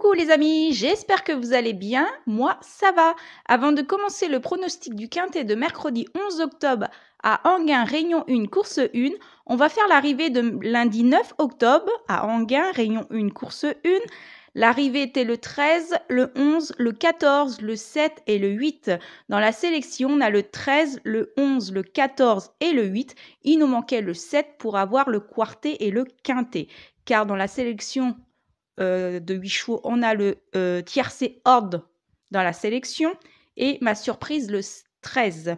Coucou les amis, j'espère que vous allez bien, moi ça va. Avant de commencer le pronostic du quintet de mercredi 11 octobre à Anguin Réunion 1 course 1, on va faire l'arrivée de lundi 9 octobre à Anguin Réunion 1 course 1. L'arrivée était le 13, le 11, le 14, le 7 et le 8. Dans la sélection, on a le 13, le 11, le 14 et le 8. Il nous manquait le 7 pour avoir le quartet et le quintet. Car dans la sélection euh, de 8 chevaux, on a le euh, tiercé Horde dans la sélection. Et ma surprise, le 13.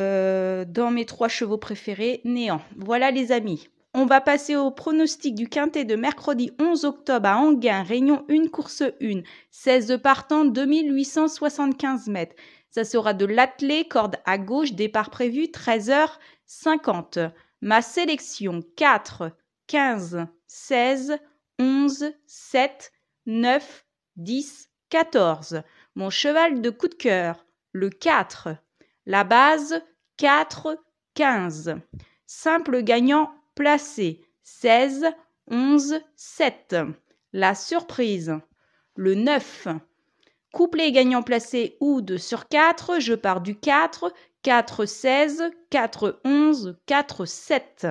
Euh, dans mes trois chevaux préférés, néant. Voilà les amis. On va passer au pronostic du quintet de mercredi 11 octobre à Anguin, Réunion 1, course 1. 16 partants, 2875 mètres. Ça sera de l'attelé, corde à gauche, départ prévu 13h50. Ma sélection 4, 15, 16, 11, 7, 9, 10, 14. Mon cheval de coup de cœur, le 4. La base, 4, 15. Simple gagnant placé, 16, 11, 7. La surprise, le 9. Couplet gagnant placé ou 2 sur 4, je pars du 4, 4, 16, 4, 11, 4, 7.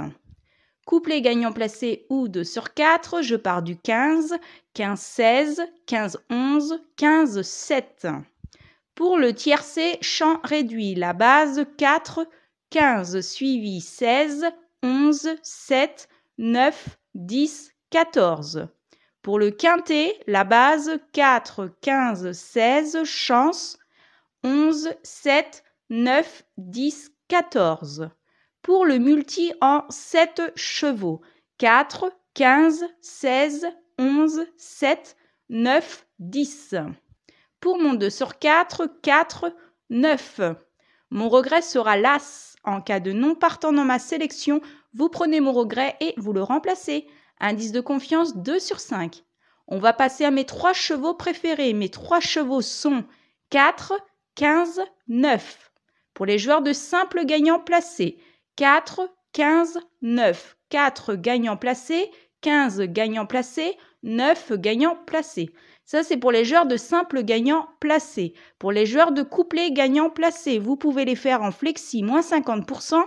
Couplet gagnant placé ou 2 sur 4, je pars du 15, 15, 16, 15, 11, 15, 7. Pour le tiercé, champ réduit, la base 4, 15, suivi 16, 11, 7, 9, 10, 14. Pour le quintet, la base 4, 15, 16, chance 11, 7, 9, 10, 14 pour le multi en 7 chevaux. 4, 15, 16, 11, 7, 9, 10. Pour mon 2 sur 4, 4, 9. Mon regret sera l'As. En cas de non partant dans ma sélection, vous prenez mon regret et vous le remplacez. Indice de confiance 2 sur 5. On va passer à mes 3 chevaux préférés. Mes 3 chevaux sont 4, 15, 9. Pour les joueurs de simple gagnant placés, 4, 15, 9. 4 gagnants placés, 15 gagnants placés, 9 gagnants placés. Ça, c'est pour les joueurs de simple gagnant placés. Pour les joueurs de couplet gagnant placés, vous pouvez les faire en flexi moins 50%,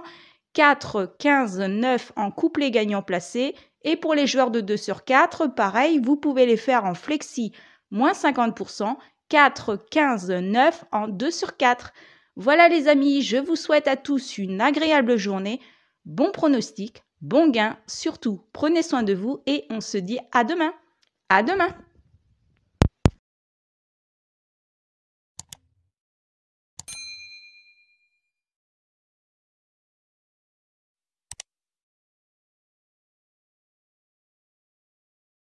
4, 15, 9 en couplet gagnant placés. Et pour les joueurs de 2 sur 4, pareil, vous pouvez les faire en flexi moins 50%, 4, 15, 9 en 2 sur 4. Voilà les amis, je vous souhaite à tous une agréable journée, bon pronostic, bon gain, surtout prenez soin de vous et on se dit à demain. À demain